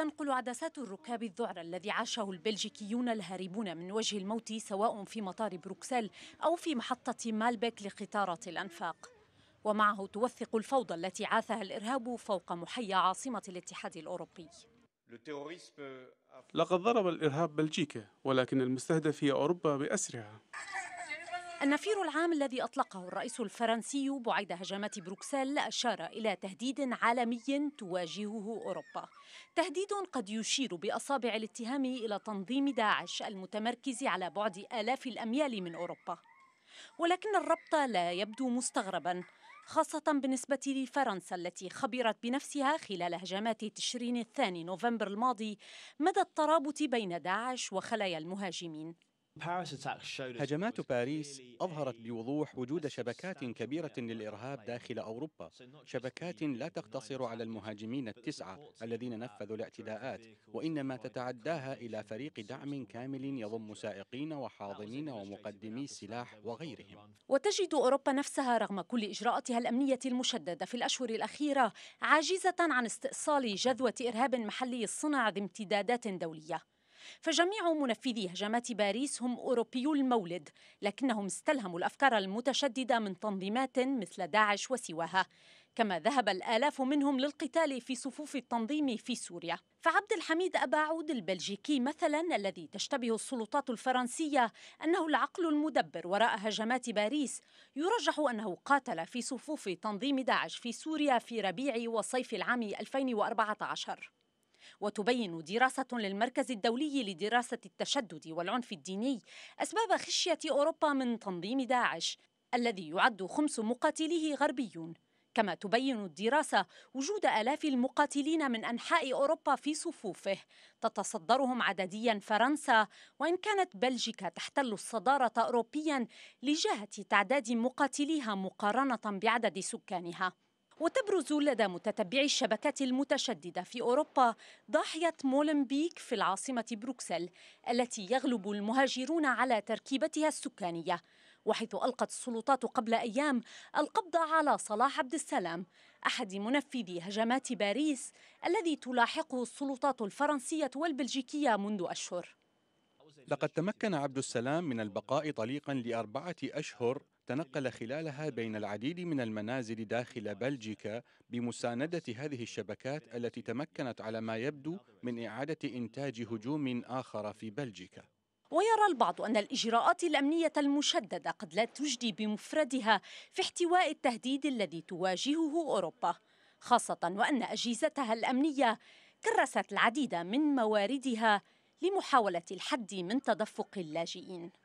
تنقل عدسات الركاب الذعر الذي عاشه البلجيكيون الهاربون من وجه الموت سواء في مطار بروكسل أو في محطة مالبك لقطارة الأنفاق ومعه توثق الفوضى التي عاثها الإرهاب فوق محيا عاصمة الاتحاد الأوروبي لقد ضرب الإرهاب بلجيكا ولكن المستهدف هي أوروبا بأسرها النفير العام الذي أطلقه الرئيس الفرنسي بعيد هجمات بروكسل أشار إلى تهديد عالمي تواجهه أوروبا تهديد قد يشير بأصابع الاتهام إلى تنظيم داعش المتمركز على بعد آلاف الأميال من أوروبا ولكن الربط لا يبدو مستغربا خاصة بالنسبة لفرنسا التي خبرت بنفسها خلال هجمات تشرين الثاني نوفمبر الماضي مدى الترابط بين داعش وخلايا المهاجمين هجمات باريس أظهرت بوضوح وجود شبكات كبيرة للإرهاب داخل أوروبا شبكات لا تقتصر على المهاجمين التسعة الذين نفذوا الاعتداءات وإنما تتعداها إلى فريق دعم كامل يضم سائقين وحاضنين ومقدمي السلاح وغيرهم وتجد أوروبا نفسها رغم كل إجراءاتها الأمنية المشددة في الأشهر الأخيرة عاجزة عن استئصال جذوة إرهاب محلي الصنع ذي امتدادات دولية فجميع منفذي هجمات باريس هم أوروبيو المولد لكنهم استلهموا الأفكار المتشددة من تنظيمات مثل داعش وسواها كما ذهب الآلاف منهم للقتال في صفوف التنظيم في سوريا فعبد الحميد أبا عود البلجيكي مثلا الذي تشتبه السلطات الفرنسية أنه العقل المدبر وراء هجمات باريس يرجح أنه قاتل في صفوف تنظيم داعش في سوريا في ربيع وصيف العام 2014 وتبين دراسة للمركز الدولي لدراسة التشدد والعنف الديني أسباب خشية أوروبا من تنظيم داعش الذي يعد خمس مقاتليه غربيون كما تبين الدراسة وجود آلاف المقاتلين من أنحاء أوروبا في صفوفه تتصدرهم عدديا فرنسا وإن كانت بلجيكا تحتل الصدارة أوروبيا لجهة تعداد مقاتليها مقارنة بعدد سكانها وتبرز لدى متتبعي الشبكات المتشددة في أوروبا ضاحية مولنبيك في العاصمة بروكسل التي يغلب المهاجرون على تركيبتها السكانية وحيث ألقت السلطات قبل أيام القبض على صلاح عبد السلام أحد منفذي هجمات باريس الذي تلاحقه السلطات الفرنسية والبلجيكية منذ أشهر لقد تمكن عبد السلام من البقاء طليقا لأربعة أشهر تنقل خلالها بين العديد من المنازل داخل بلجيكا بمساندة هذه الشبكات التي تمكنت على ما يبدو من إعادة إنتاج هجوم آخر في بلجيكا ويرى البعض أن الإجراءات الأمنية المشددة قد لا تجدي بمفردها في احتواء التهديد الذي تواجهه أوروبا خاصة وأن أجهزتها الأمنية كرست العديد من مواردها لمحاولة الحد من تدفق اللاجئين